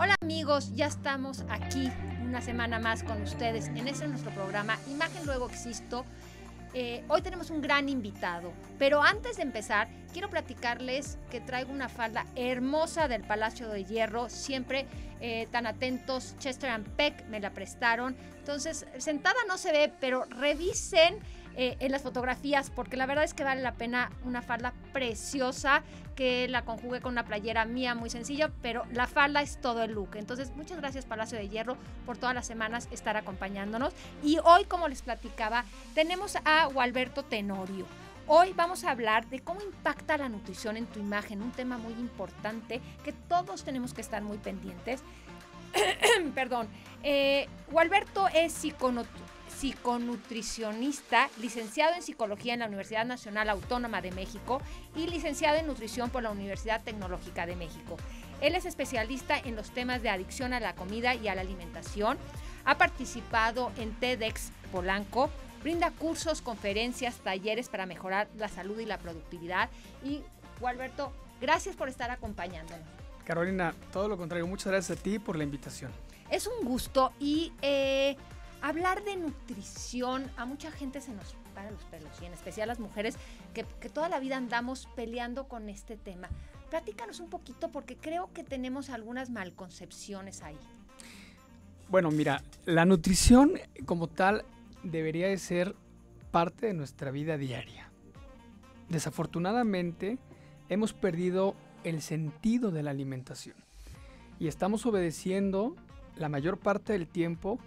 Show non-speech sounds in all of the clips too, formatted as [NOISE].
Hola amigos, ya estamos aquí una semana más con ustedes en este nuestro programa Imagen Luego Existo. Eh, hoy tenemos un gran invitado, pero antes de empezar quiero platicarles que traigo una falda hermosa del Palacio de Hierro, siempre eh, tan atentos, Chester and Peck me la prestaron, entonces sentada no se ve, pero revisen eh, en las fotografías, porque la verdad es que vale la pena una falda preciosa que la conjugue con una playera mía muy sencilla, pero la falda es todo el look. Entonces, muchas gracias Palacio de Hierro por todas las semanas estar acompañándonos. Y hoy, como les platicaba, tenemos a Gualberto Tenorio. Hoy vamos a hablar de cómo impacta la nutrición en tu imagen, un tema muy importante que todos tenemos que estar muy pendientes. [CLEARS THROAT] Perdón, eh, Gualberto es psiconotipo psiconutricionista, licenciado en psicología en la Universidad Nacional Autónoma de México y licenciado en nutrición por la Universidad Tecnológica de México. Él es especialista en los temas de adicción a la comida y a la alimentación. Ha participado en TEDx Polanco, brinda cursos, conferencias, talleres para mejorar la salud y la productividad. Y Gualberto, gracias por estar acompañándonos. Carolina, todo lo contrario, muchas gracias a ti por la invitación. Es un gusto y eh, hablar de nutrición, a mucha gente se nos para los pelos, y en especial las mujeres que, toda la vida andamos peleando con este tema. Platícanos un poquito porque creo que tenemos algunas malconcepciones ahí. Bueno, mira, la nutrición como tal debería de ser parte de nuestra vida diaria. Desafortunadamente, hemos perdido el sentido de la alimentación y estamos obedeciendo la mayor parte del tiempo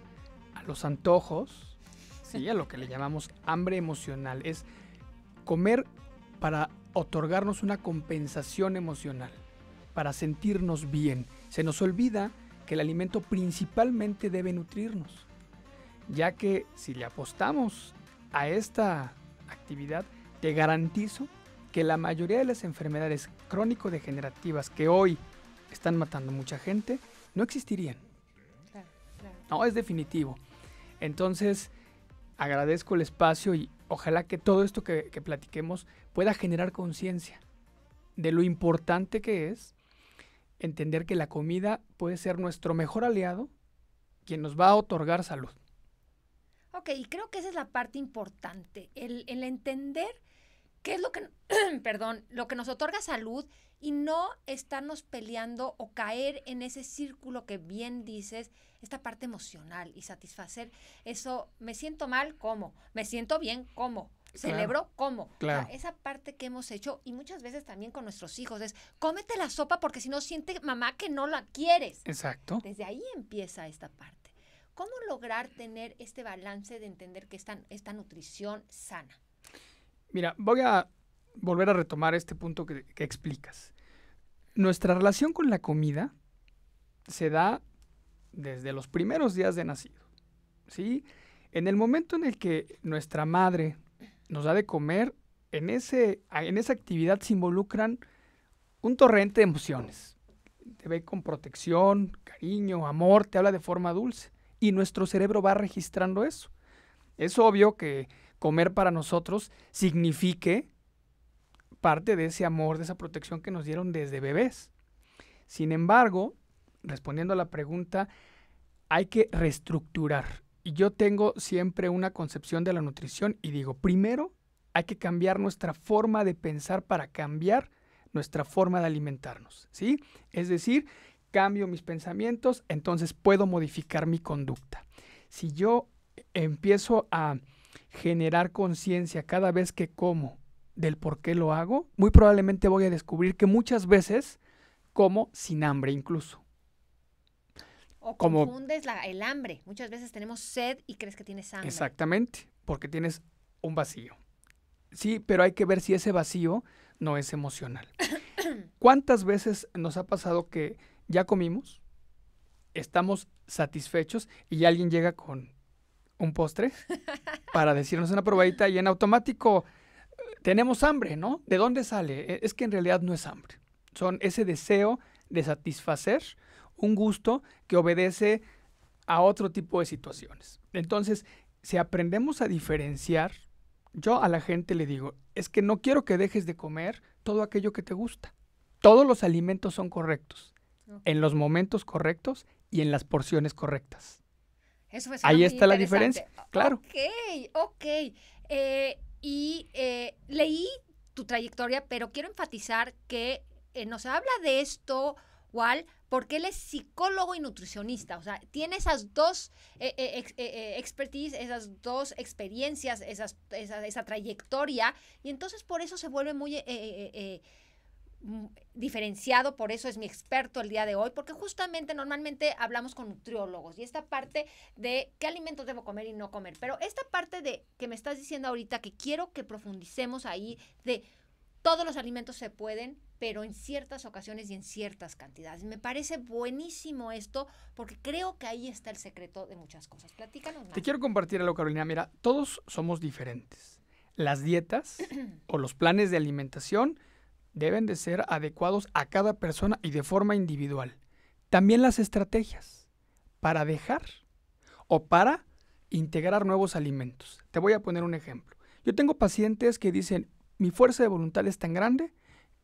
a los antojos, ¿sí? a lo que le llamamos hambre emocional. Es comer para otorgarnos una compensación emocional, para sentirnos bien. Se nos olvida que el alimento principalmente debe nutrirnos, ya que si le apostamos a esta actividad, te garantizo que la mayoría de las enfermedades crónico-degenerativas que hoy están matando mucha gente no existirían. No, es definitivo. Entonces, agradezco el espacio y ojalá que todo esto que, platiquemos pueda generar conciencia de lo importante que es entender que la comida puede ser nuestro mejor aliado, quien nos va a otorgar salud. Ok, y creo que esa es la parte importante, el, el entender qué es lo que, [CLEARS THROAT] perdón, lo que nos otorga salud y no estarnos peleando o caer en ese círculo que bien dices, esta parte emocional y satisfacer eso, me siento mal, ¿cómo? Me siento bien, ¿cómo? celebro ¿cómo? Claro. esa parte que hemos hecho y muchas veces también con nuestros hijos es cómete la sopa porque si no siente mamá que no la quieres. Exacto. Desde ahí empieza esta parte. ¿Cómo lograr tener este balance de entender que esta, esta nutrición sana? Mira, voy a volver a retomar este punto que, explicas. Nuestra relación con la comida se da desde los primeros días de nacido. ¿sí? En el momento en el que nuestra madre nos da de comer, en, ese, en esa actividad se involucran un torrente de emociones. Te ve con protección, cariño, amor, te habla de forma dulce. Y nuestro cerebro va registrando eso. Es obvio que comer para nosotros signifique parte de ese amor, de esa protección que nos dieron desde bebés. Sin embargo, respondiendo a la pregunta, hay que reestructurar. Y yo tengo siempre una concepción de la nutrición y digo, primero hay que cambiar nuestra forma de pensar para cambiar nuestra forma de alimentarnos, ¿sí? Es decir, cambio mis pensamientos, entonces puedo modificar mi conducta. Si yo eh, empiezo a generar conciencia cada vez que como del por qué lo hago, muy probablemente voy a descubrir que muchas veces como sin hambre incluso. O como, confundes el hambre. Muchas veces tenemos sed y crees que tienes hambre. Exactamente, porque tienes un vacío. Sí, pero hay que ver si ese vacío no es emocional. [COUGHS] ¿Cuántas veces nos ha pasado que ya comimos, estamos satisfechos y alguien llega con un postre [LAUGHS] para decirnos una probadita y en automático tenemos hambre, ¿no? ¿De dónde sale? E, es que en realidad no es hambre. Son ese deseo de satisfacer un gusto que obedece a otro tipo de situaciones. Entonces, si aprendemos a diferenciar, yo a la gente le digo, es que no quiero que dejes de comer todo aquello que te gusta. Todos los alimentos son correctos, en los momentos correctos y en las porciones correctas. Eso es Ahí está la diferencia. Claro. Ok, ok. Eh, y eh, leí tu trayectoria, pero quiero enfatizar que eh, nos habla de esto, Wal, porque él es psicólogo y nutricionista. O sea, tiene esas dos eh, expertise, esas dos experiencias, esas, esa, esa, trayectoria. Y entonces por eso se vuelve muy diferenciado, por eso es mi experto el día de hoy, porque justamente normalmente hablamos con nutriólogos y esta parte de qué alimentos debo comer y no comer, pero esta parte de que me estás diciendo ahorita que quiero que profundicemos ahí de todos los alimentos se pueden, pero en ciertas ocasiones y en ciertas cantidades. Me parece buenísimo esto porque creo que ahí está el secreto de muchas cosas. Platícanos más. Te quiero compartir algo, Carolina. Mira, todos somos diferentes. Las dietas [CLEARS THROAT] o los planes de alimentación deben de ser adecuados a cada persona y de forma individual. También las estrategias para dejar o para integrar nuevos alimentos. Te voy a poner un ejemplo. Yo tengo pacientes que dicen, mi fuerza de voluntad es tan grande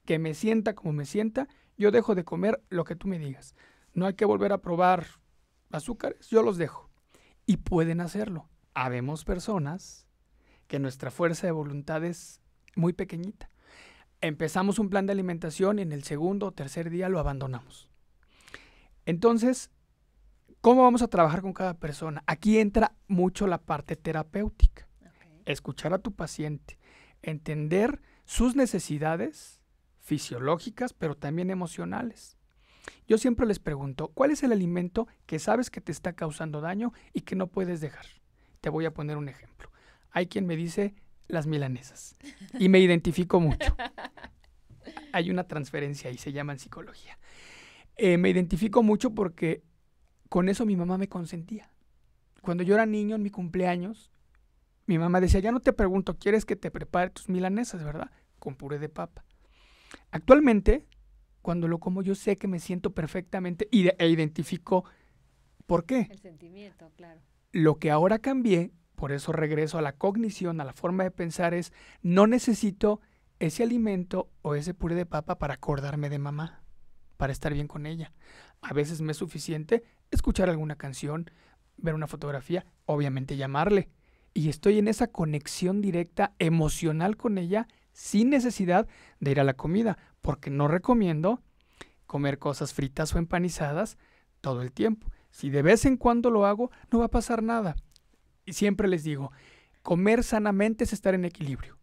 que me sienta como me sienta, yo dejo de comer lo que tú me digas. No hay que volver a probar azúcares, yo los dejo. Y pueden hacerlo. Habemos personas que nuestra fuerza de voluntad es muy pequeñita empezamos un plan de alimentación y en el segundo o tercer día lo abandonamos. Entonces, ¿cómo vamos a trabajar con cada persona? Aquí entra mucho la parte terapéutica. Escuchar a tu paciente, entender sus necesidades fisiológicas, pero también emocionales. Yo siempre les pregunto, ¿cuál es el alimento que sabes que te está causando daño y que no puedes dejar? Te voy a poner un ejemplo. Hay quien me dice las milanesas. Y me identifico mucho. Hay una transferencia y se llama en psicología. Eh, me identifico mucho porque con eso mi mamá me consentía. Cuando yo era niño en mi cumpleaños, mi mamá decía, ya no te pregunto, ¿quieres que te prepare tus milanesas, verdad? Con puré de papa. Actualmente, cuando lo como, yo sé que me siento perfectamente e identifico por qué. El sentimiento, claro. Lo que ahora cambié por eso regreso a la cognición, a la forma de pensar es, no necesito ese alimento o ese puré de papa para acordarme de mamá, para estar bien con ella. A veces me es suficiente escuchar alguna canción, ver una fotografía, obviamente llamarle. Y estoy en esa conexión directa emocional con ella sin necesidad de ir a la comida, porque no recomiendo comer cosas fritas o empanizadas todo el tiempo. Si de vez en cuando lo hago, no va a pasar nada y siempre les digo, comer sanamente es estar en equilibrio.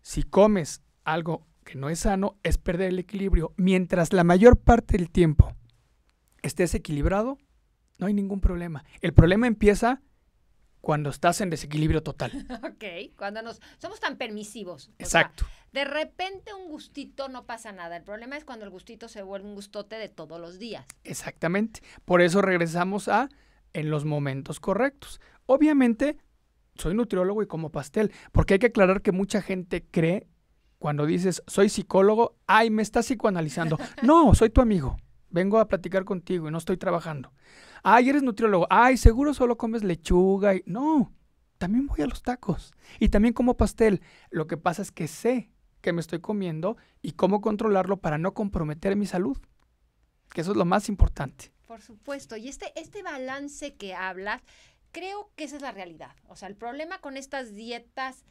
Si comes algo que no es sano, es perder el equilibrio. Mientras la mayor parte del tiempo estés equilibrado, no hay ningún problema. El problema empieza cuando estás en desequilibrio total. [LAUGHS] Ok, cuando nos somos tan permisivos. Exacto. de repente un gustito no pasa nada. El problema es cuando el gustito se vuelve un gustote de todos los días. Exactamente. Por eso regresamos a en los momentos correctos. Obviamente, soy nutriólogo y como pastel, porque hay que aclarar que mucha gente cree cuando dices, soy psicólogo, ay, me estás psicoanalizando. [LAUGHS] no, soy tu amigo, vengo a platicar contigo y no estoy trabajando. Ay, eres nutriólogo, ay, seguro solo comes lechuga. Y... No, también voy a los tacos y también como pastel. Lo que pasa es que sé que me estoy comiendo y cómo controlarlo para no comprometer mi salud, que eso es lo más importante. Por supuesto, y este, este balance que hablas creo que esa es la realidad. O sea, el problema con estas dietas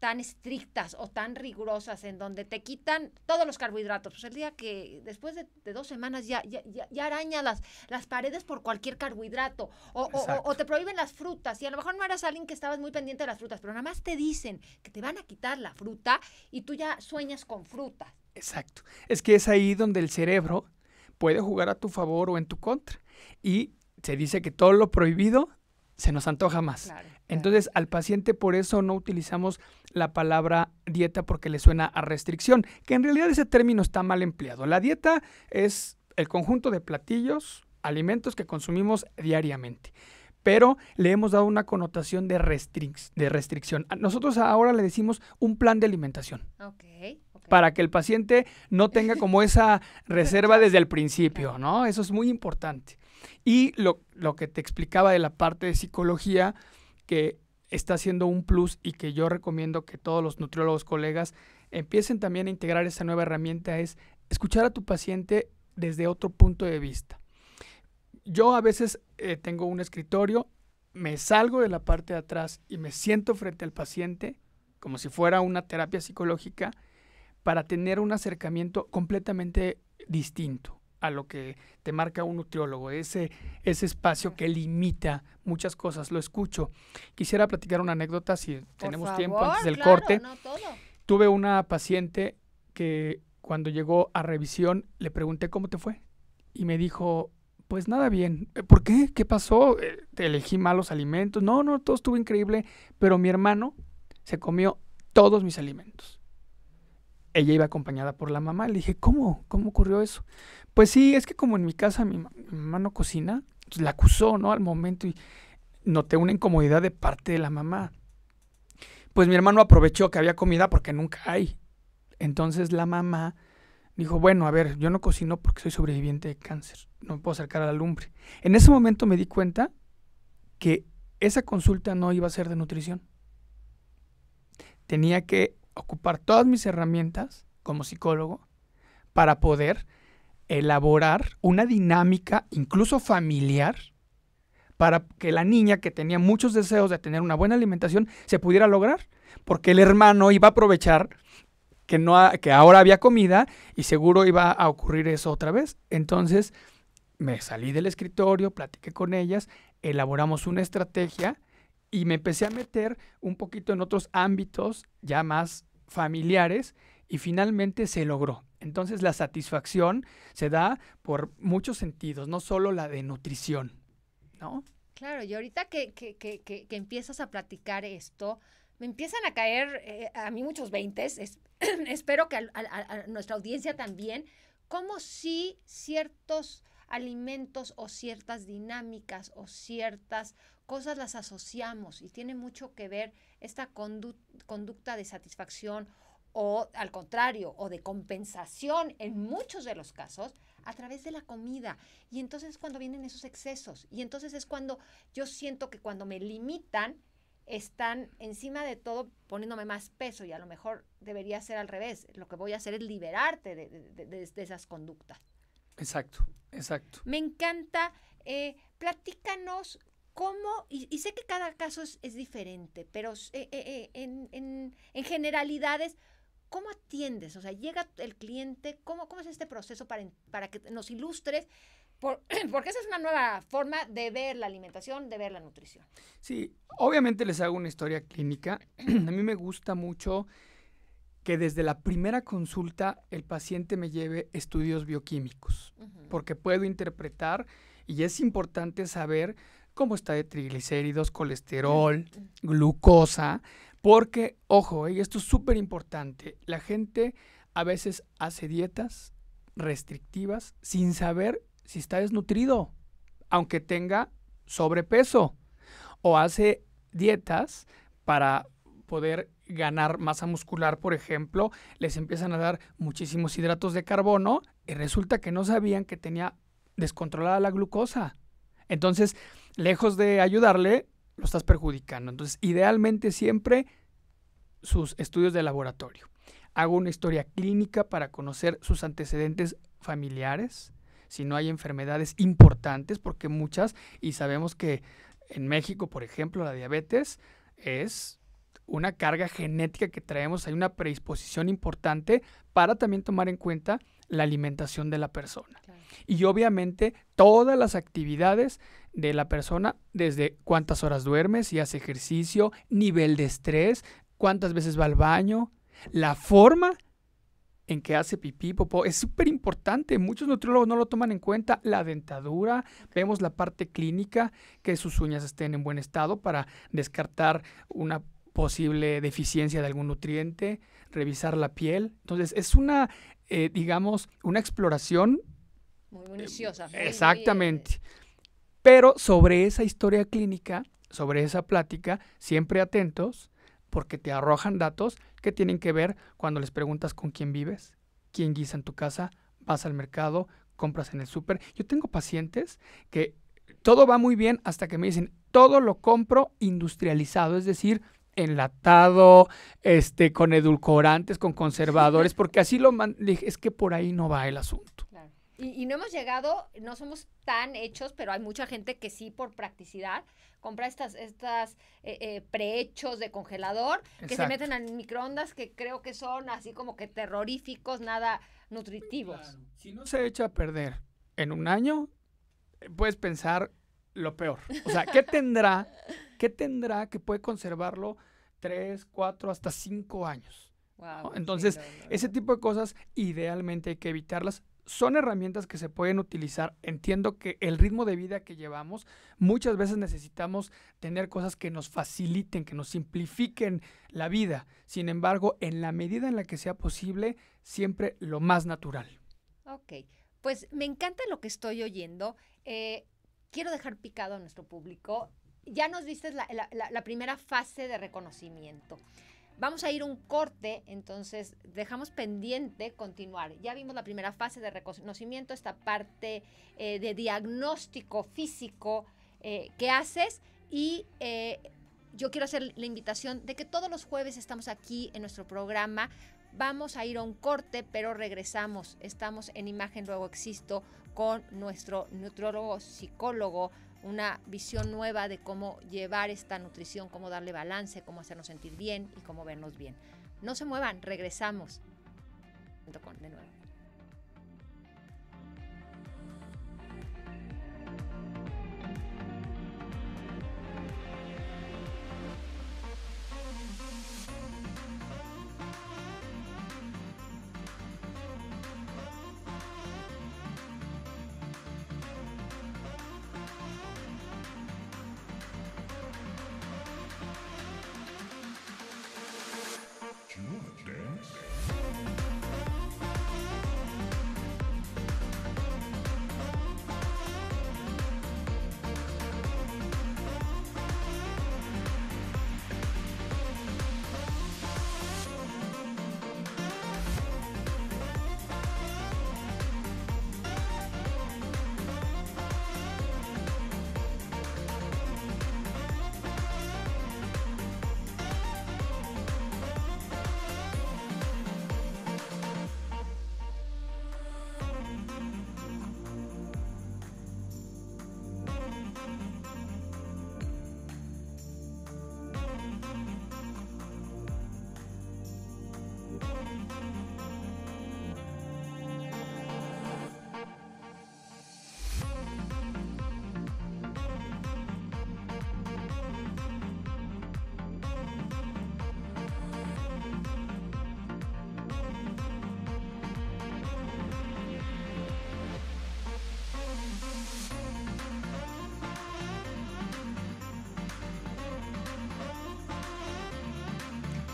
tan estrictas o tan rigurosas en donde te quitan todos los carbohidratos. Pues el día que después de, dos semanas ya, ya, ya las, las, paredes por cualquier carbohidrato o, o, te prohíben las frutas y a lo mejor no eras alguien que estabas muy pendiente de las frutas, pero nada más te dicen que te van a quitar la fruta y tú ya sueñas con frutas. Exacto. Es que es ahí donde el cerebro puede jugar a tu favor o en tu contra. Y se dice que todo lo prohibido se nos antoja más. Entonces, al paciente por eso no utilizamos la palabra dieta porque le suena a restricción, que en realidad ese término está mal empleado. La dieta es el conjunto de platillos, alimentos que consumimos diariamente pero le hemos dado una connotación de, de restricción. Nosotros ahora le decimos un plan de alimentación. Para que el paciente no tenga como esa [LAUGHS] reserva desde el principio, ¿no? Eso es muy importante. Y lo, que te explicaba de la parte de psicología, que está haciendo un plus y que yo recomiendo que todos los nutriólogos colegas empiecen también a integrar esa nueva herramienta, es escuchar a tu paciente desde otro punto de vista. Yo a veces eh, tengo un escritorio, me salgo de la parte de atrás y me siento frente al paciente, como si fuera una terapia psicológica, para tener un acercamiento completamente distinto a lo que te marca un nutriólogo, ese, ese espacio que limita muchas cosas, lo escucho. Quisiera platicar una anécdota si tenemos tiempo antes del corte. Tuve una paciente que cuando llegó a revisión le pregunté cómo te fue y me dijo, pues nada bien. Eh, ¿Por qué? ¿Qué pasó? Eh, elegí malos alimentos? No, no, todo estuvo increíble, pero mi hermano se comió todos mis alimentos ella iba acompañada por la mamá. Le dije, ¿cómo? ¿Cómo ocurrió eso? Pues sí, es que como en mi casa mi, mamá no cocina, pues la acusó, ¿no? Al momento y noté una incomodidad de parte de la mamá. Pues mi hermano aprovechó que había comida porque nunca hay. Entonces la mamá dijo, bueno, a ver, yo no cocino porque soy sobreviviente de cáncer, no me puedo acercar a la lumbre. En ese momento me di cuenta que esa consulta no iba a ser de nutrición. Tenía que ocupar todas mis herramientas como psicólogo para poder elaborar una dinámica incluso familiar para que la niña que tenía muchos deseos de tener una buena alimentación se pudiera lograr, porque el hermano iba a aprovechar que, no que ahora había comida y seguro iba a ocurrir eso otra vez. Entonces me salí del escritorio, platiqué con ellas, elaboramos una estrategia y me empecé a meter un poquito en otros ámbitos ya más familiares y finalmente se logró. Entonces la satisfacción se da por muchos sentidos, no solo la de nutrición, ¿no? Claro, y ahorita que, que, que, que empiezas a platicar esto, me empiezan a caer eh, a mí muchos veintes, [CLEARS THROAT] espero que a, nuestra audiencia también, como si ciertos alimentos o ciertas dinámicas o ciertas cosas las asociamos y tiene mucho que ver esta conducta de satisfacción o al contrario, o de compensación en muchos de los casos a través de la comida. Y entonces es cuando vienen esos excesos. Y entonces es cuando yo siento que cuando me limitan, están encima de todo poniéndome más peso y a lo mejor debería ser al revés. Lo que voy a hacer es liberarte de, esas conductas. Exacto, exacto. Me encanta. Eh, platícanos ¿Cómo? Y, sé que cada caso es, diferente, pero eh, eh, eh, en, generalidades, ¿cómo atiendes? O sea, llega el cliente, ¿cómo, cómo es este proceso para, que nos ilustres? Por, [CLEARS THROAT] porque esa es una nueva forma de ver la alimentación, de ver la nutrición. Sí, obviamente les hago una historia clínica. [CLEARS THROAT] A mí me gusta mucho que desde la primera consulta el paciente me lleve estudios bioquímicos, porque puedo interpretar y es importante saber cómo está de triglicéridos, colesterol, glucosa, porque, ojo, eh, y esto es súper importante, la gente a veces hace dietas restrictivas sin saber si está desnutrido, aunque tenga sobrepeso, o hace dietas para poder ganar masa muscular, por ejemplo, les empiezan a dar muchísimos hidratos de carbono y resulta que no sabían que tenía descontrolada la glucosa. Entonces, lejos de ayudarle, lo estás perjudicando. Entonces, idealmente siempre sus estudios de laboratorio. Hago una historia clínica para conocer sus antecedentes familiares, si no hay enfermedades importantes, porque muchas, y sabemos que en México, por ejemplo, la diabetes es una carga genética que traemos, hay una predisposición importante para también tomar en cuenta la alimentación de la persona. Y obviamente todas las actividades de la persona, desde cuántas horas duermes, si hace ejercicio, nivel de estrés, cuántas veces va al baño, la forma en que hace pipí, popó, es súper importante. Muchos nutriólogos no lo toman en cuenta. La dentadura, vemos la parte clínica, que sus uñas estén en buen estado para descartar una posible deficiencia de algún nutriente, revisar la piel. Entonces, es una, eh, digamos, una exploración. Muy minuciosa. Eh, exactamente. Pero sobre esa historia clínica, sobre esa plática, siempre atentos, porque te arrojan datos que tienen que ver cuando les preguntas con quién vives, quién guisa en tu casa, vas al mercado, compras en el súper. Yo tengo pacientes que todo va muy bien hasta que me dicen, todo lo compro industrializado, es decir, enlatado, este, con edulcorantes, con conservadores, [LAUGHS] porque así lo es que por ahí no va el asunto. Y, no hemos llegado, no somos tan hechos, pero hay mucha gente que sí, por practicidad, compra estas, estas eh, eh, prehechos de congelador que se meten en microondas, que creo que son así como que terroríficos, nada nutritivos. Si no se echa a perder en un año, eh, puedes pensar lo peor. O sea, ¿qué tendrá? ¿Qué tendrá que puede conservarlo tres, cuatro, hasta cinco años? Entonces, ese tipo de cosas idealmente hay que evitarlas son herramientas que se pueden utilizar. Entiendo que el ritmo de vida que llevamos, muchas veces necesitamos tener cosas que nos faciliten, que nos simplifiquen la vida. Sin embargo, en la medida en la que sea posible, siempre lo más natural. Ok, pues me encanta lo que estoy oyendo. Eh, quiero dejar picado a nuestro público. Ya nos viste la primera fase de reconocimiento. Vamos a ir a un corte, entonces dejamos pendiente continuar. Ya vimos la primera fase de reconocimiento, esta parte eh, de diagnóstico físico eh, que haces y eh, yo quiero hacer la invitación de que todos los jueves estamos aquí en nuestro programa. Vamos a ir a un corte, pero regresamos. Estamos en Imagen Luego Existo con nuestro nutriólogo, psicólogo, una visión nueva de cómo llevar esta nutrición, cómo darle balance, cómo hacernos sentir bien y cómo vernos bien. No se muevan, regresamos. De nuevo.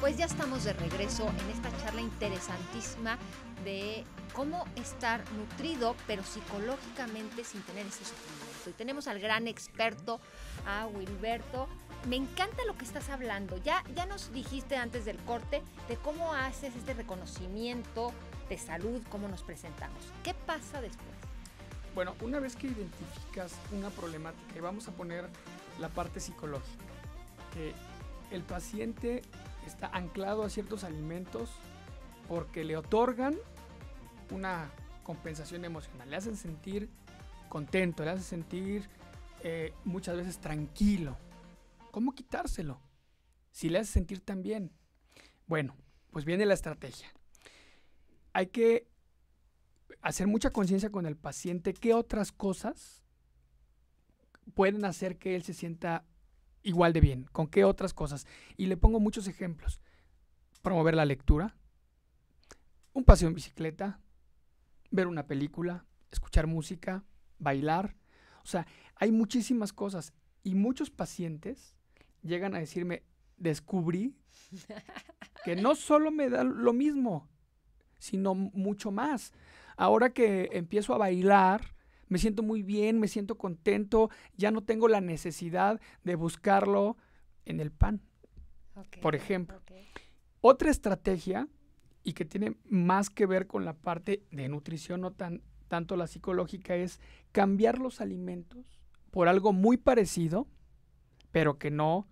Pues ya estamos de regreso en esta charla interesantísima de cómo estar nutrido, pero psicológicamente sin tener ese sufrimiento. Y tenemos al gran experto, a Wilberto. Me encanta lo que estás hablando. Ya, ya nos dijiste antes del corte de cómo haces este reconocimiento de salud, cómo nos presentamos. ¿Qué pasa después? Bueno, una vez que identificas una problemática, y vamos a poner la parte psicológica, que el paciente está anclado a ciertos alimentos porque le otorgan una compensación emocional, le hacen sentir contento, le hacen sentir eh, muchas veces tranquilo. ¿Cómo quitárselo? Si le hace sentir tan bien. Bueno, pues viene la estrategia. Hay que hacer mucha conciencia con el paciente qué otras cosas pueden hacer que él se sienta igual de bien? ¿Con qué otras cosas? Y le pongo muchos ejemplos. Promover la lectura, un paseo en bicicleta, ver una película, escuchar música, bailar. O sea, hay muchísimas cosas y muchos pacientes llegan a decirme, descubrí que no [LAUGHS] solo me da lo mismo, sino mucho más. Ahora que empiezo a bailar, me siento muy bien, me siento contento, ya no tengo la necesidad de buscarlo en el pan, por ejemplo. Otra estrategia, y que tiene más que ver con la parte de nutrición, no tan, tanto la psicológica, es cambiar los alimentos por algo muy parecido, pero que no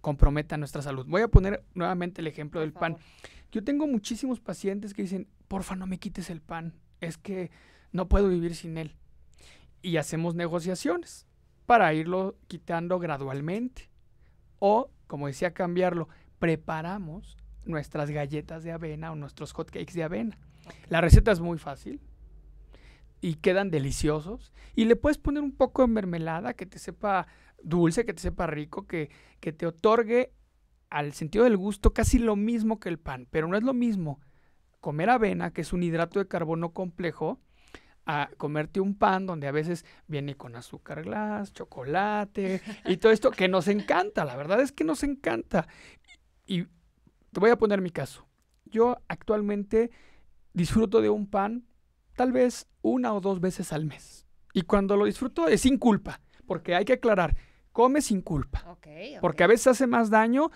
comprometa nuestra salud. Voy a poner nuevamente el ejemplo del pan. Yo tengo muchísimos pacientes que dicen, porfa, no me quites el pan. Es que no puedo vivir sin él. Y hacemos negociaciones para irlo quitando gradualmente. O, como decía, cambiarlo. Preparamos nuestras galletas de avena o nuestros hotcakes de avena. La receta es muy fácil y quedan deliciosos. Y le puedes poner un poco de mermelada que te sepa dulce, que te sepa rico, que, que te otorgue al sentido del gusto casi lo mismo que el pan. Pero no es lo mismo comer avena, que es un hidrato de carbono complejo, a comerte un pan donde a veces viene con azúcar glass, chocolate y todo esto que nos encanta, la verdad es que nos encanta. Y te voy a poner mi caso. Yo actualmente disfruto de un pan tal vez una o dos veces al mes. Y cuando lo disfruto es sin culpa, porque hay que aclarar, come sin culpa. Porque a veces hace más daño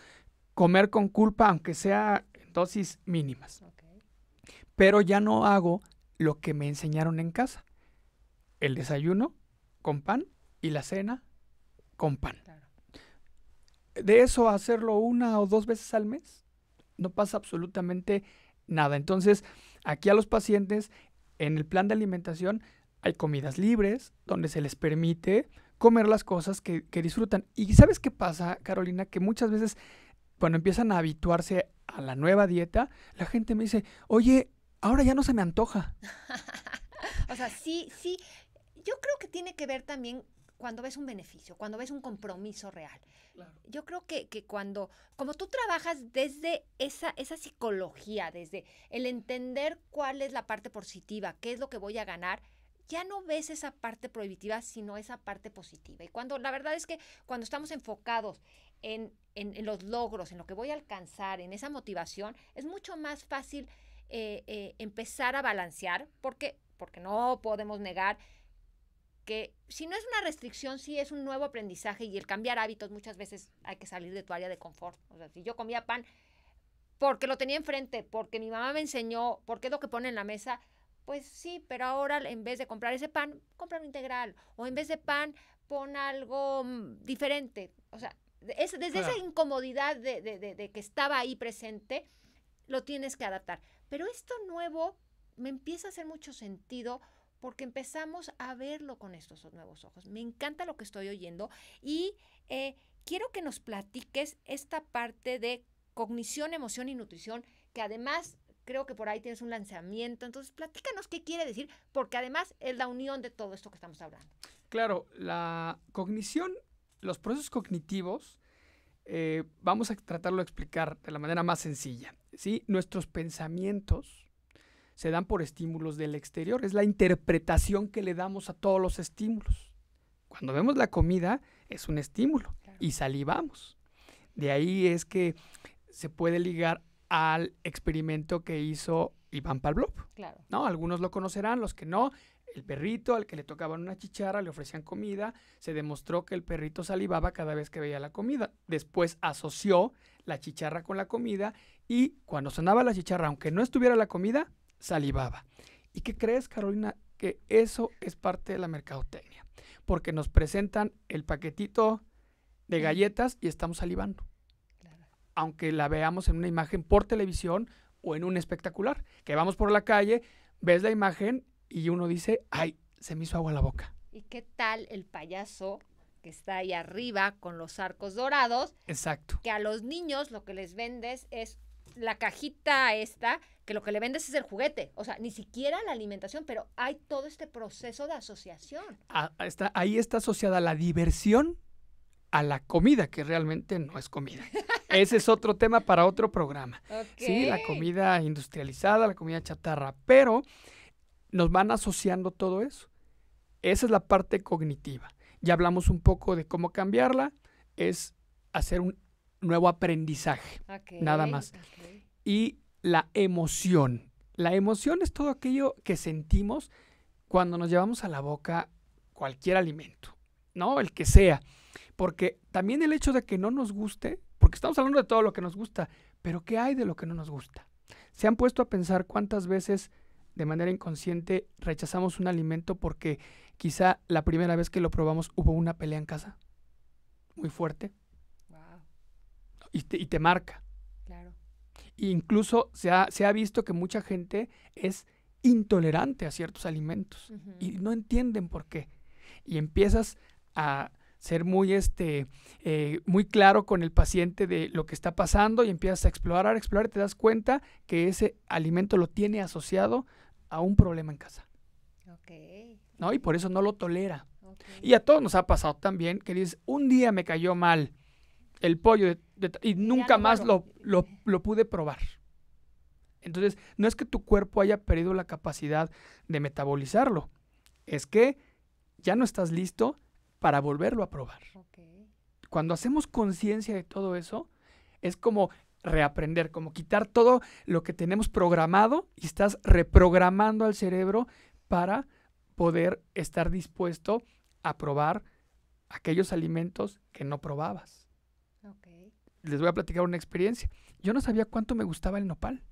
comer con culpa, aunque sea en dosis mínimas. Pero ya no hago lo que me enseñaron en casa. El desayuno con pan y la cena con pan. De eso hacerlo una o dos veces al mes, no pasa absolutamente nada. Entonces, aquí a los pacientes, en el plan de alimentación, hay comidas libres donde se les permite comer las cosas que, que disfrutan. Y sabes qué pasa, Carolina, que muchas veces cuando empiezan a habituarse a la nueva dieta, la gente me dice, oye, ahora ya no se me antoja. [LAUGHS] o sea, sí, sí. Yo creo que tiene que ver también cuando ves un beneficio, cuando ves un compromiso real. Yo creo que, cuando, como tú trabajas desde esa, esa psicología, desde el entender cuál es la parte positiva, qué es lo que voy a ganar, ya no ves esa parte prohibitiva, sino esa parte positiva. Y cuando, la verdad es que cuando estamos enfocados en, en, en los logros, en lo que voy a alcanzar, en esa motivación, es mucho más fácil eh, eh, empezar a balancear, porque, porque no podemos negar que si no es una restricción, si es un nuevo aprendizaje y el cambiar hábitos muchas veces hay que salir de tu área de confort. O sea, si yo comía pan porque lo tenía enfrente, porque mi mamá me enseñó, porque es lo que pone en la mesa, pues sí, pero ahora en vez de comprar ese pan, compra un integral. O en vez de pan, pon algo mm, diferente. O sea, desde esa incomodidad de, que estaba ahí presente, lo tienes que adaptar. Pero esto nuevo me empieza a hacer mucho sentido porque empezamos a verlo con estos nuevos ojos. Me encanta lo que estoy oyendo y eh, quiero que nos platiques esta parte de cognición, emoción y nutrición, que además creo que por ahí tienes un lanzamiento. Entonces, platícanos qué quiere decir, porque además es la unión de todo esto que estamos hablando. Claro, la cognición, los procesos cognitivos eh, vamos a tratarlo de explicar de la manera más sencilla. Nuestros pensamientos se dan por estímulos del exterior, es la interpretación que le damos a todos los estímulos. Cuando vemos la comida es un estímulo y salivamos. De ahí es que se puede ligar al experimento que hizo Iván Pavlov. ¿no? Algunos lo conocerán, los que no, el perrito al que le tocaban una chicharra, le ofrecían comida, se demostró que el perrito salivaba cada vez que veía la comida. Después asoció la chicharra con la comida y cuando sonaba la chicharra, aunque no estuviera la comida, salivaba. ¿Y qué crees, Carolina? Que eso es parte de la mercadotecnia, porque nos presentan el paquetito de galletas y estamos salivando. Aunque la veamos en una imagen por televisión o en un espectacular, que vamos por la calle, ves la imagen y uno dice, ay, se me hizo agua la boca. ¿Y qué tal el payaso que está ahí arriba con los arcos dorados? Exacto. Que a los niños lo que les vendes es la cajita esta, que lo que le vendes es el juguete, o sea, ni siquiera la alimentación, pero hay todo este proceso de asociación. Ah, está, ahí está asociada la diversión a la comida, que realmente no es comida. [LAUGHS] Ese es otro tema para otro programa. Sí, la comida industrializada, la comida chatarra, pero nos van asociando todo eso. Esa es la parte cognitiva. Ya hablamos un poco de cómo cambiarla, es hacer un nuevo aprendizaje, nada más. Y la emoción. La emoción es todo aquello que sentimos cuando nos llevamos a la boca cualquier alimento, ¿no? El que sea. Porque también el hecho de que no nos guste, porque estamos hablando de todo lo que nos gusta, pero ¿qué hay de lo que no nos gusta? ¿Se han puesto a pensar cuántas veces de manera inconsciente rechazamos un alimento porque quizá la primera vez que lo probamos hubo una pelea en casa muy fuerte y, te, y, te, marca. Claro. incluso se ha, se ha, visto que mucha gente es intolerante a ciertos alimentos y no entienden por qué. Y empiezas a ser muy, este, eh, muy claro con el paciente de lo que está pasando y empiezas a explorar, explorar y te das cuenta que ese alimento lo tiene asociado a un problema en casa. ¿No? Y por eso no lo tolera. Y a todos nos ha pasado también que dices, un día me cayó mal el pollo y nunca más lo, pude probar. Entonces, no es que tu cuerpo haya perdido la capacidad de metabolizarlo, es que ya no estás listo para volverlo a probar. Cuando hacemos conciencia de todo eso, es como reaprender, como quitar todo lo que tenemos programado y estás reprogramando al cerebro para poder estar dispuesto a probar aquellos alimentos que no probabas. Les voy a platicar una experiencia. Yo no sabía cuánto me gustaba el nopal,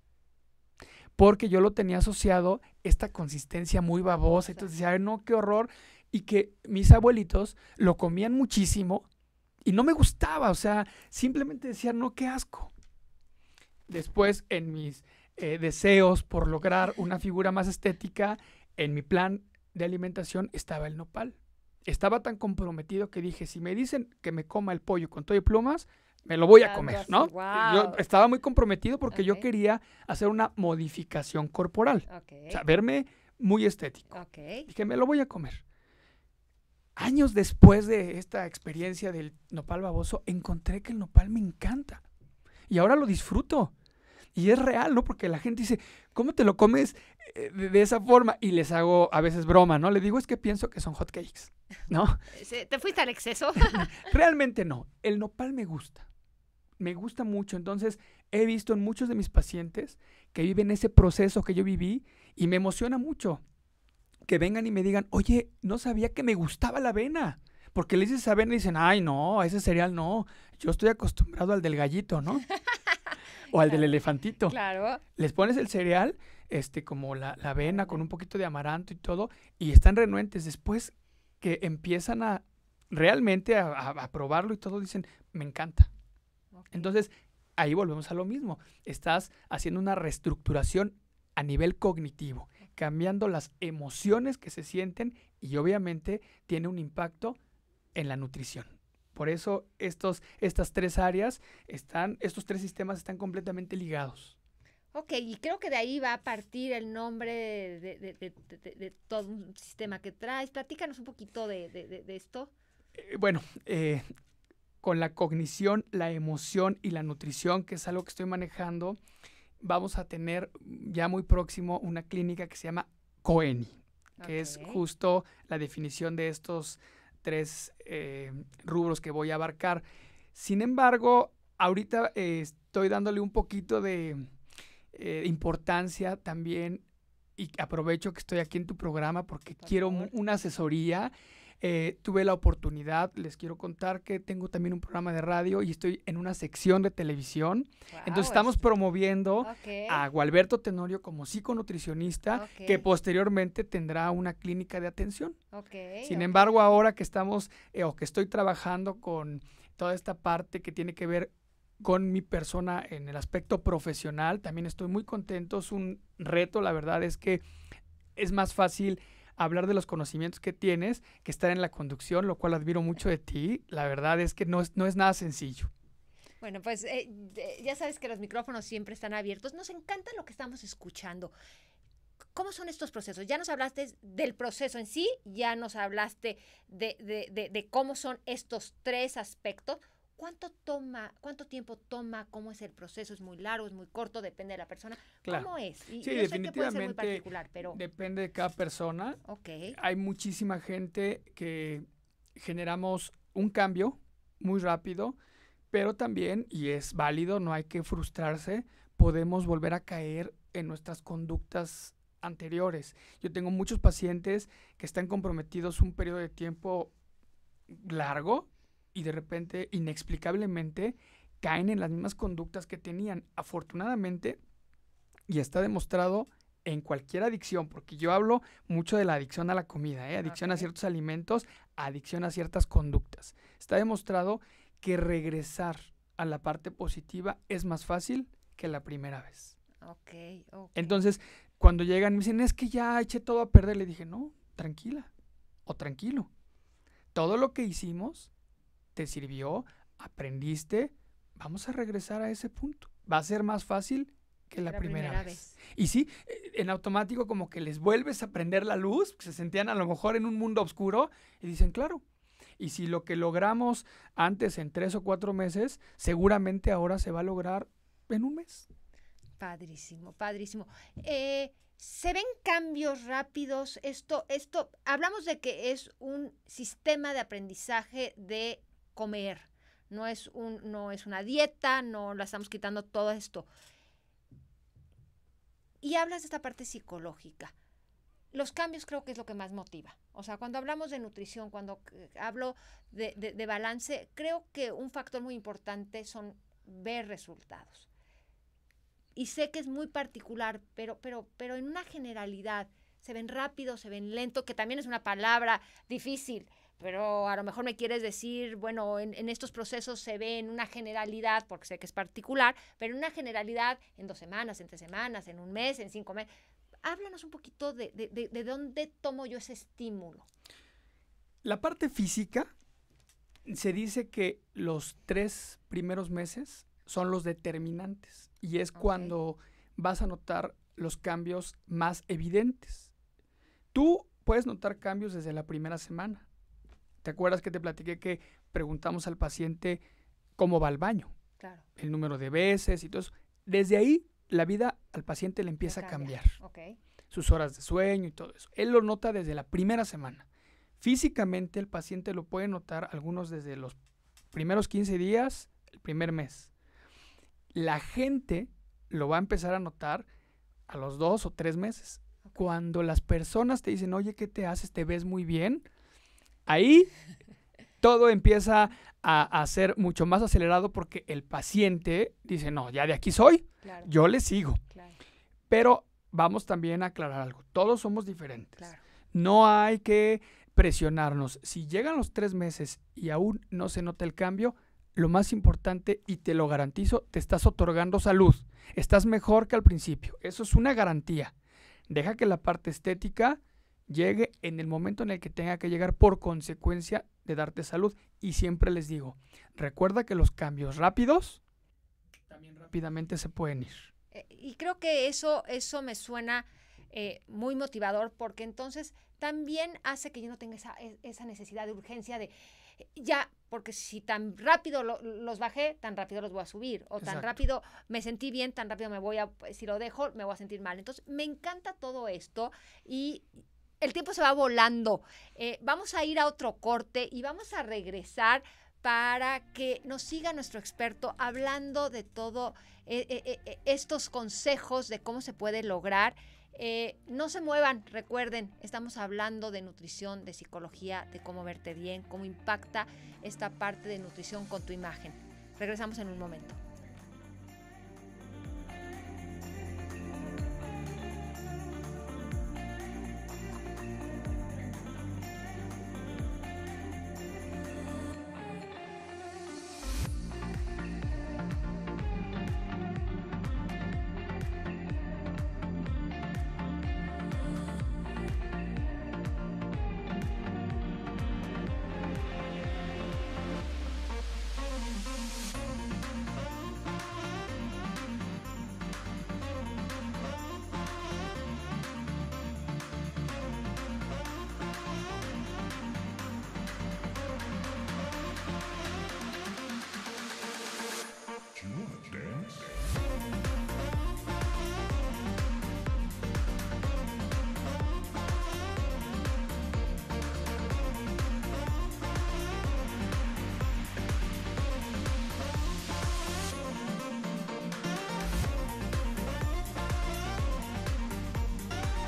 porque yo lo tenía asociado esta consistencia muy babosa, entonces decía, no, qué horror, y que mis abuelitos lo comían muchísimo y no me gustaba, o sea, simplemente decían, no, qué asco después en mis eh, deseos por lograr una figura más estética, en mi plan de alimentación estaba el nopal. Estaba tan comprometido que dije, si me dicen que me coma el pollo con todo y plumas, me lo voy a comer, ¿no? Yo estaba muy comprometido porque yo quería hacer una modificación corporal. O sea, verme muy estético. Dije, me lo voy a comer. Años después de esta experiencia del nopal baboso, encontré que el nopal me encanta. Y ahora lo disfruto. Y es real, ¿no? Porque la gente dice, ¿cómo te lo comes eh, de esa forma? Y les hago a veces broma, ¿no? Le digo, es que pienso que son hot cakes, ¿no? [LAUGHS] ¿Te fuiste al exceso? [LAUGHS] [LAUGHS] Realmente no. El nopal me gusta. Me gusta mucho. Entonces, he visto en muchos de mis pacientes que viven ese proceso que yo viví y me emociona mucho que vengan y me digan, oye, no sabía que me gustaba la avena. Porque le dices avena y dicen, ay, no, ese cereal no. Yo estoy acostumbrado al del gallito, ¿no? o al del elefantito. Claro. Les pones el cereal, este, como la, avena con un poquito de amaranto y todo, y están renuentes. Después que empiezan a realmente a, probarlo y todo, dicen, me encanta. Entonces, ahí volvemos a lo mismo. Estás haciendo una reestructuración a nivel cognitivo, cambiando las emociones que se sienten y obviamente tiene un impacto en la nutrición. Por eso estos, estas tres áreas están, estos tres sistemas están completamente ligados. Ok, y creo que de ahí va a partir el nombre de, todo un sistema que traes. Platícanos un poquito de, esto. Eh, bueno, eh, con la cognición, la emoción y la nutrición, que es algo que estoy manejando, vamos a tener ya muy próximo una clínica que se llama COENI, que es justo la definición de estos tres eh, rubros que voy a abarcar. Sin embargo, ahorita eh, estoy dándole un poquito de eh, importancia también y aprovecho que estoy aquí en tu programa porque quiero una asesoría eh, tuve la oportunidad, les quiero contar que tengo también un programa de radio y estoy en una sección de televisión. Entonces estamos promoviendo a Gualberto Tenorio como psiconutricionista que posteriormente tendrá una clínica de atención. Sin embargo, ahora que estamos eh, o que estoy trabajando con toda esta parte que tiene que ver con mi persona en el aspecto profesional, también estoy muy contento. Es un reto, la verdad es que es más fácil hablar de los conocimientos que tienes, que estar en la conducción, lo cual admiro mucho de ti. La verdad es que no es, nada sencillo. Bueno, pues eh, ya sabes que los micrófonos siempre están abiertos. Nos encanta lo que estamos escuchando. ¿Cómo son estos procesos? Ya nos hablaste del proceso en sí, ya nos hablaste de cómo son estos tres aspectos, ¿Cuánto toma, cuánto tiempo toma? ¿Cómo es el proceso? ¿Es muy largo? ¿Es muy corto? Depende de la persona. ¿Cómo es? sí, definitivamente, pero... Depende de cada persona. Hay muchísima gente que generamos un cambio muy rápido, pero también, y es válido, no hay que frustrarse, podemos volver a caer en nuestras conductas anteriores. Yo tengo muchos pacientes que están comprometidos un periodo de tiempo largo y de repente, inexplicablemente, caen en las mismas conductas que tenían. Afortunadamente, y está demostrado en cualquier adicción, porque yo hablo mucho de la adicción a la comida, ¿eh? adicción a ciertos alimentos, adicción a ciertas conductas. Está demostrado que regresar a la parte positiva es más fácil que la primera vez. Entonces, cuando llegan, me dicen, es que ya eché todo a perder. Le dije, no, tranquila o tranquilo. Todo lo que hicimos te sirvió, aprendiste, vamos a regresar a ese punto. Va a ser más fácil que la, primera, vez. Y sí, eh, en automático como que les vuelves a prender la luz, se sentían a lo mejor en un mundo oscuro y dicen, claro. Y si lo que logramos antes en tres o cuatro meses, seguramente ahora se va a lograr en un mes. Padrísimo, padrísimo. Eh, ¿Se ven cambios rápidos? Esto, esto, hablamos de que es un sistema de aprendizaje de comer, no es, no es una dieta, no la estamos quitando todo esto. Y hablas de esta parte psicológica. Los cambios creo que es lo que más motiva. O sea, cuando hablamos de nutrición, cuando eh, hablo de, balance, creo que un factor muy importante son ver resultados. Y sé que es muy particular, pero, pero, pero en una generalidad, se ven rápido, se ven lento, que también es una palabra difícil pero a lo mejor me quieres decir, bueno, en, estos procesos se ve en una generalidad, porque sé que es particular, pero en una generalidad en dos semanas, en tres semanas, en un mes, en cinco meses. Háblanos un poquito de, dónde tomo yo ese estímulo. La parte física, se dice que los tres primeros meses son los determinantes y es cuando vas a notar los cambios más evidentes. Tú puedes notar cambios desde la primera semana ¿Te acuerdas que te platiqué que preguntamos al paciente cómo va el baño? Claro. El número de veces y todo eso. Desde ahí la vida al paciente le empieza a cambiar. Sus horas de sueño y todo eso. Él lo nota desde la primera semana. Físicamente el paciente lo puede notar algunos desde los primeros 15 días, el primer mes. La gente lo va a empezar a notar a los dos o tres meses. Cuando las personas te dicen, oye, ¿qué te haces? ¿Te ves muy bien? Ahí todo empieza a, ser mucho más acelerado porque el paciente dice, no, ya de aquí soy, yo le sigo. Pero vamos también a aclarar algo, todos somos diferentes. No hay que presionarnos. Si llegan los tres meses y aún no se nota el cambio, lo más importante, y te lo garantizo, te estás otorgando salud. Estás mejor que al principio. Eso es una garantía. Deja que la parte estética llegue en el momento en el que tenga que llegar por consecuencia de darte salud. Y siempre les digo, recuerda que los cambios rápidos también rápidamente se pueden ir. Eh, y creo que eso, eso me suena eh, muy motivador porque entonces también hace que yo no tenga esa, e, necesidad de urgencia de eh, ya, porque si tan rápido los bajé, tan rápido los voy a subir, o tan rápido me sentí bien, tan rápido me voy a, si lo dejo, me voy a sentir mal. Entonces, me encanta todo esto y el tiempo se va volando. Eh, vamos a ir a otro corte y vamos a regresar para que nos siga nuestro experto hablando de todo eh, eh, estos consejos de cómo se puede lograr. no se muevan, recuerden, estamos hablando de nutrición, de psicología, de cómo verte bien, cómo impacta esta parte de nutrición con tu imagen. Regresamos en un momento.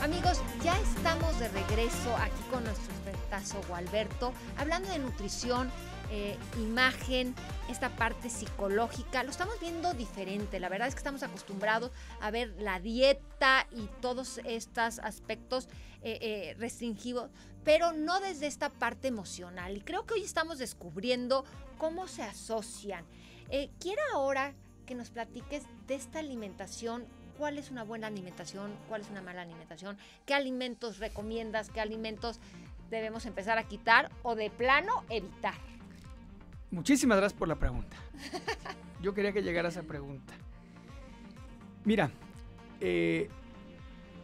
Amigos, ya estamos de regreso aquí con nuestro expertazo Gualberto, hablando de nutrición, eh, imagen, esta parte psicológica. Lo estamos viendo diferente. La verdad es que estamos acostumbrados a ver la dieta y todos estos aspectos eh, eh, restringidos, pero no desde esta parte emocional. Y creo que hoy estamos descubriendo cómo se asocian. quiero ahora que nos platiques de esta alimentación cuál es una buena alimentación, cuál es una mala alimentación, qué alimentos recomiendas, qué alimentos debemos empezar a quitar o de plano evitar. Muchísimas gracias por la pregunta. Yo quería que llegara a esa pregunta. Mira, eh,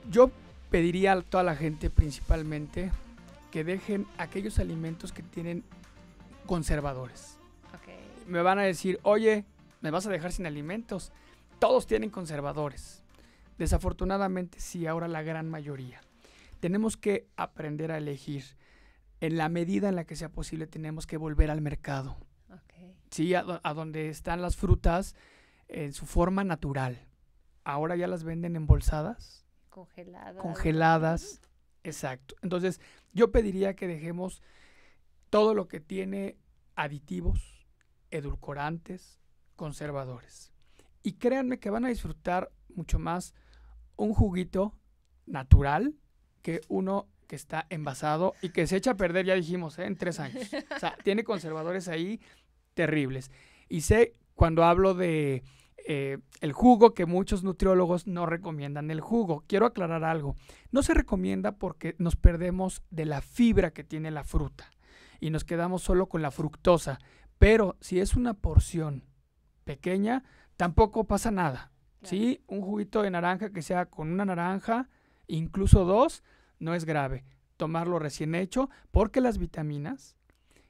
yo pediría a toda la gente principalmente que dejen aquellos alimentos que tienen conservadores. Me van a decir, oye, me vas a dejar sin alimentos. Todos tienen conservadores. Desafortunadamente, sí, ahora la gran mayoría. Tenemos que aprender a elegir. En la medida en la que sea posible, tenemos que volver al mercado. Sí, a, a, donde están las frutas en su forma natural. Ahora ya las venden embolsadas. Congeladas. Congeladas. Exacto. Entonces, yo pediría que dejemos todo lo que tiene aditivos, edulcorantes, conservadores. Y créanme que van a disfrutar mucho más un juguito natural que uno que está envasado y que se echa a perder, ya dijimos, ¿eh? en tres años. O sea, [LAUGHS] tiene conservadores ahí terribles. Y sé, cuando hablo de eh, el jugo, que muchos nutriólogos no recomiendan el jugo. Quiero aclarar algo. No se recomienda porque nos perdemos de la fibra que tiene la fruta y nos quedamos solo con la fructosa. Pero si es una porción pequeña, tampoco pasa nada. ¿Sí? Un juguito de naranja que sea con una naranja, incluso dos, no es grave. Tomarlo recién hecho porque las vitaminas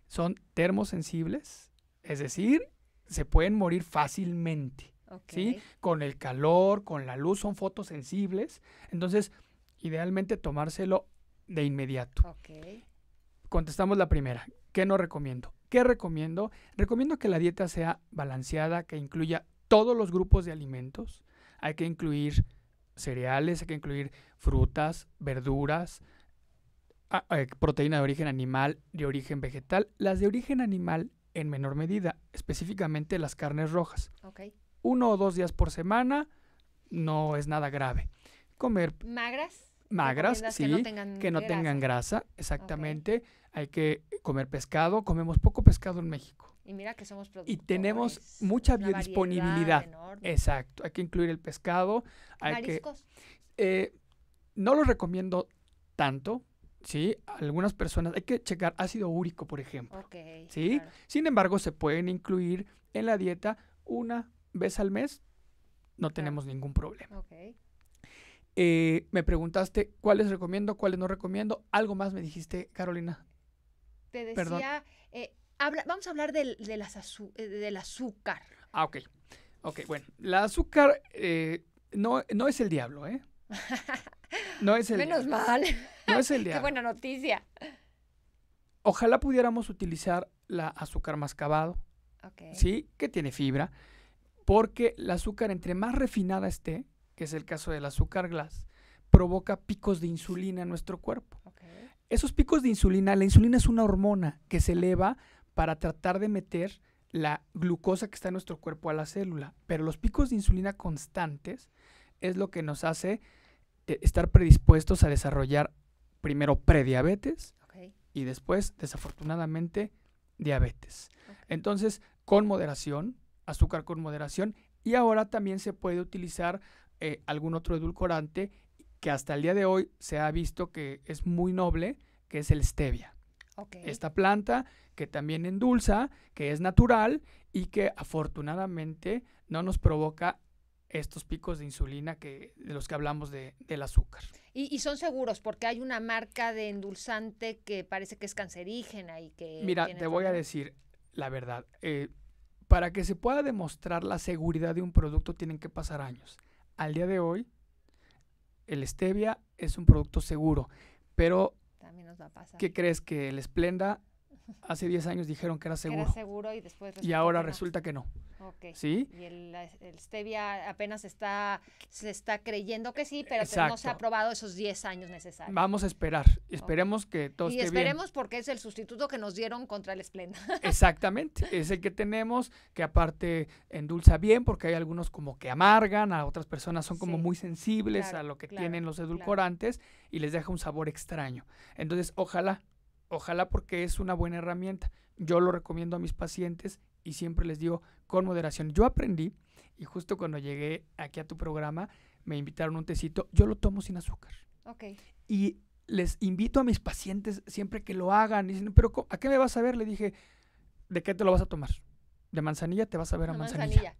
son termosensibles, es decir, se pueden morir fácilmente. ¿sí? Con el calor, con la luz, son fotosensibles. Entonces, idealmente tomárselo de inmediato. Contestamos la primera. ¿Qué no recomiendo? ¿Qué recomiendo? Recomiendo que la dieta sea balanceada, que incluya todos los grupos de alimentos. Hay que incluir cereales, hay que incluir frutas, verduras, proteína de origen animal, de origen vegetal. Las de origen animal en menor medida, específicamente las carnes rojas. Uno o dos días por semana no es nada grave. Comer. ¿Magras? Magras, sí, que no tengan, que no grasa. tengan grasa, exactamente. Hay que comer pescado. Comemos poco pescado en México. Y mira que somos productores. Y tenemos mucha biodisponibilidad. Exacto, hay que incluir el pescado. Hay Que, eh, no los recomiendo tanto, ¿sí? Algunas personas, hay que checar ácido úrico, por ejemplo. Ok. ¿Sí? Sin embargo, se pueden incluir en la dieta una vez al mes, no tenemos ningún problema. Eh, me preguntaste cuáles recomiendo, cuáles no recomiendo. Algo más me dijiste, Carolina. Te decía, eh, vamos a hablar del, eh, del azúcar. Ah, ok. Ok, bueno. La azúcar eh, no, es el diablo, ¿eh? [LAUGHS] No es el Menos mal. No es el [LAUGHS] diablo. Qué buena noticia. Ojalá pudiéramos utilizar la azúcar mascabado. Sí, que tiene fibra. Porque el azúcar, entre más refinada esté, que es el caso del azúcar glass, provoca picos de insulina en nuestro cuerpo. Esos picos de insulina, la insulina es una hormona que se eleva para tratar de meter la glucosa que está en nuestro cuerpo a la célula. Pero los picos de insulina constantes es lo que nos hace eh, estar predispuestos a desarrollar primero prediabetes y después, desafortunadamente, diabetes. Entonces, con moderación, azúcar con moderación, y ahora también se puede utilizar eh, algún otro edulcorante que hasta el día de hoy se ha visto que es muy noble, que es el stevia. Esta planta que también endulza, que es natural y que afortunadamente no nos provoca estos picos de insulina que, de los que hablamos del azúcar. Y, son seguros porque hay una marca de endulzante que parece que es cancerígena y que... Mira, te voy a decir la verdad. Eh, para que se pueda demostrar la seguridad de un producto tienen que pasar años. Al día de hoy, el stevia es un producto seguro, pero también nos va a pasar. ¿Qué crees que el Esplenda hace 10 años dijeron que era seguro. seguro y ahora resulta que no. Okay. ¿Sí? Y el, stevia apenas está, se está creyendo que sí, pero no se ha aprobado esos 10 años necesarios. Vamos a esperar. Esperemos que todo y Y esperemos porque es el sustituto que nos dieron contra el Splenda. [LAUGHS] Exactamente. Es el que tenemos, que aparte endulza bien porque hay algunos como que amargan, a otras personas son como muy sensibles a lo que tienen los edulcorantes y les deja un sabor extraño. Entonces, ojalá Ojalá porque es una buena herramienta. Yo lo recomiendo a mis pacientes y siempre les digo con moderación. Yo aprendí y justo cuando llegué aquí a tu programa me invitaron un tecito. Yo lo tomo sin azúcar. Ok. Y les invito a mis pacientes siempre que lo hagan. dicen, pero ¿a qué me vas a ver? Le dije, ¿de qué te lo vas a tomar? De manzanilla te vas a ver a, manzanilla.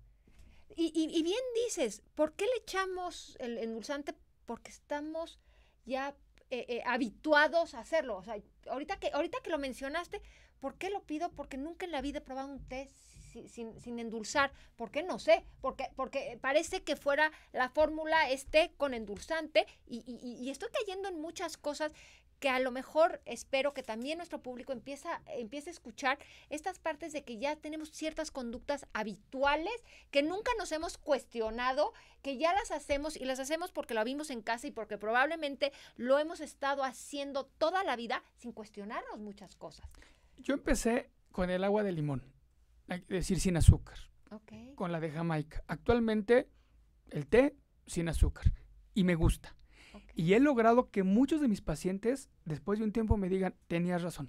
Y, y, bien dices, ¿por qué le echamos el endulzante? Porque estamos ya eh, eh, habituados a hacerlo. O sea, ahorita que, ahorita que lo mencionaste, ¿por qué lo pido? Porque nunca en la vida he probado un té sin, endulzar. ¿Por qué? No sé. Porque, porque parece que fuera la fórmula este con endulzante y, y, y, estoy cayendo en muchas cosas que a lo mejor espero que también nuestro público empieza, empiece a escuchar estas partes de que ya tenemos ciertas conductas habituales que nunca nos hemos cuestionado, que ya las hacemos y las hacemos porque lo vimos en casa y porque probablemente lo hemos estado haciendo toda la vida sin cuestionarnos muchas cosas. Yo empecé con el agua de limón, es decir, sin azúcar, con la de Jamaica. Actualmente el té sin azúcar y me gusta. Y he logrado que muchos de mis pacientes, después de un tiempo, me digan, tenías razón.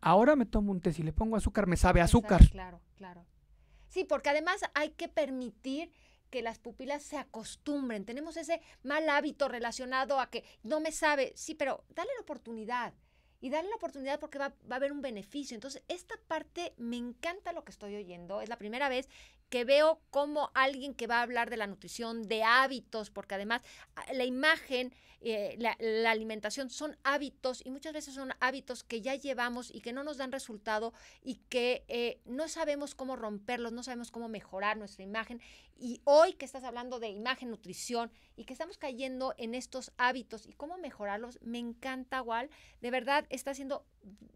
Ahora me tomo un té, si le pongo azúcar, me sabe azúcar. claro, claro. Sí, porque además hay que permitir que las pupilas se acostumbren. Tenemos ese mal hábito relacionado a que no me sabe. Sí, pero dale la oportunidad y darle la oportunidad porque va, va, a haber un beneficio. Entonces, esta parte me encanta lo que estoy oyendo. Es la primera vez que veo como alguien que va a hablar de la nutrición, de hábitos, porque además ah, la imagen, eh, la, alimentación son hábitos y muchas veces son hábitos que ya llevamos y que no nos dan resultado y que eh, no sabemos cómo romperlos, no sabemos cómo mejorar nuestra imagen y hoy que estás hablando de imagen, nutrición y que estamos cayendo en estos hábitos y cómo mejorarlos, me encanta, igual De verdad, está siendo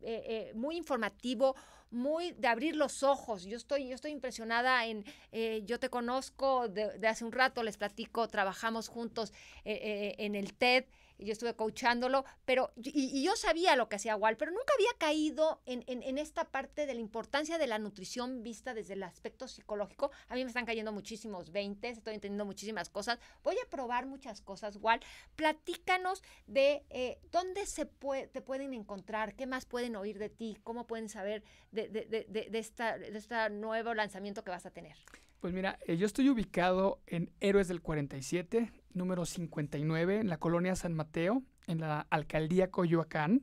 eh, eh, muy informativo, muy de abrir los ojos. Yo estoy, yo estoy impresionada en, eh, yo te conozco de, de, hace un rato, les platico, trabajamos juntos en el TED yo estuve coachándolo, pero, y, yo sabía lo que hacía Wal, pero nunca había caído en, esta parte de la importancia de la nutrición vista desde el aspecto psicológico. A mí me están cayendo muchísimos 20, estoy entendiendo muchísimas cosas. Voy a probar muchas cosas, Wal. Platícanos de eh, dónde se puede, te pueden encontrar, qué más pueden oír de ti, cómo pueden saber de, de, esta, este nuevo lanzamiento que vas a tener. Pues mira, eh, yo estoy ubicado en Héroes del 47, número 59, en la colonia San Mateo, en la alcaldía Coyoacán.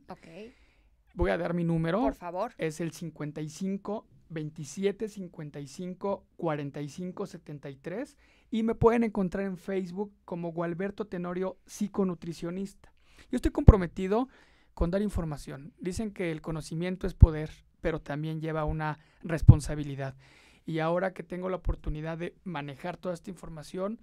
Voy a dar mi número. Por favor. Es el 55 27 55 45 73 y me pueden encontrar en Facebook como Gualberto Tenorio psiconutricionista. Yo estoy comprometido con dar información. Dicen que el conocimiento es poder, pero también lleva una responsabilidad. Y ahora que tengo la oportunidad de manejar toda esta información,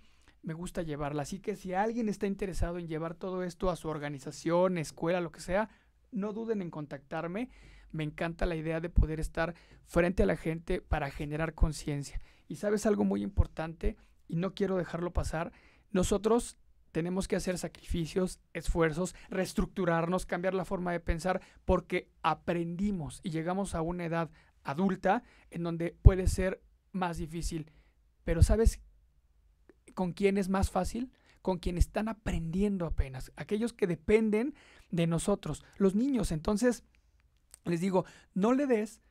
me gusta llevarla. Así que si alguien está interesado en llevar todo esto a su organización, escuela, lo que sea, no duden en contactarme. Me encanta la idea de poder estar frente a la gente para generar conciencia. Y sabes algo muy importante, y no quiero dejarlo pasar, nosotros tenemos que hacer sacrificios, esfuerzos, reestructurarnos, cambiar la forma de pensar, porque aprendimos y llegamos a una edad adulta en donde puede ser más difícil. Pero sabes con quién es más fácil? Con quien están aprendiendo apenas, aquellos que dependen de nosotros, los niños. Entonces, les digo, no le des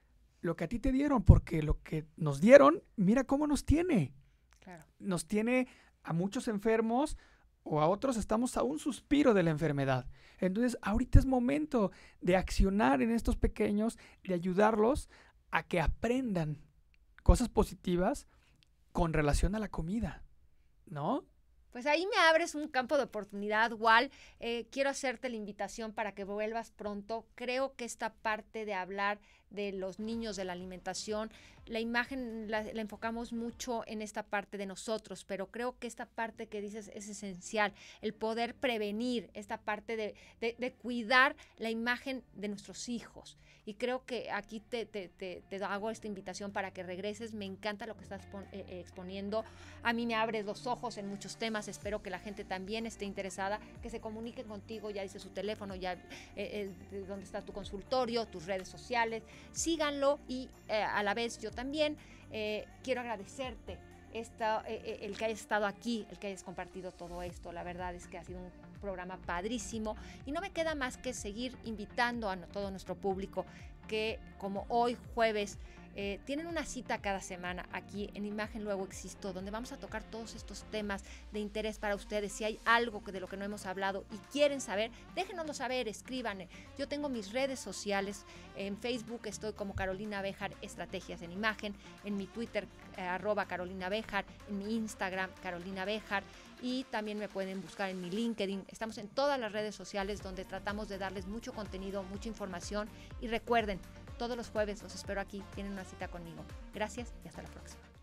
lo que a ti te dieron, porque lo que nos dieron, mira cómo nos tiene. Nos tiene a muchos enfermos o a otros estamos a un suspiro de la enfermedad. Entonces, ahorita es momento de accionar en estos pequeños, de ayudarlos a que aprendan cosas positivas con relación a la comida. ¿no? Pues ahí me abres un campo de oportunidad, Wal. Eh, quiero hacerte la invitación para que vuelvas pronto. Creo que esta parte de hablar de los niños, de la alimentación, la imagen la, enfocamos mucho en esta parte de nosotros, pero creo que esta parte que dices es esencial, el poder prevenir, esta parte de, de, cuidar la imagen de nuestros hijos. Y creo que aquí te, te, te, te, hago esta invitación para que regreses, me encanta lo que estás eh, eh, exponiendo, a mí me abres los ojos en muchos temas, espero que la gente también esté interesada, que se comuniquen contigo, ya dice su teléfono, ya eh, eh dónde está tu consultorio, tus redes sociales, síganlo y a la vez yo también eh, quiero agradecerte eh, eh, el que hayas estado aquí, el que hayas compartido todo esto. La verdad es que ha sido un programa padrísimo y no me queda más que seguir invitando a todo nuestro público que como hoy jueves eh, tienen una cita cada semana aquí en Imagen Luego Existo, donde vamos a tocar todos estos temas de interés para ustedes. Si hay algo que de lo que no hemos hablado y quieren saber, déjenoslo saber, escríbanme. Yo tengo mis redes sociales. En Facebook estoy como Carolina Bejar Estrategias en Imagen. En mi Twitter, eh, arroba Carolina Bejar. En mi Instagram, Carolina Bejar y también me pueden buscar en mi LinkedIn. Estamos en todas las redes sociales donde tratamos de darles mucho contenido, mucha información y recuerden, todos los jueves los espero aquí. Tienen una cita conmigo. Gracias y hasta la próxima.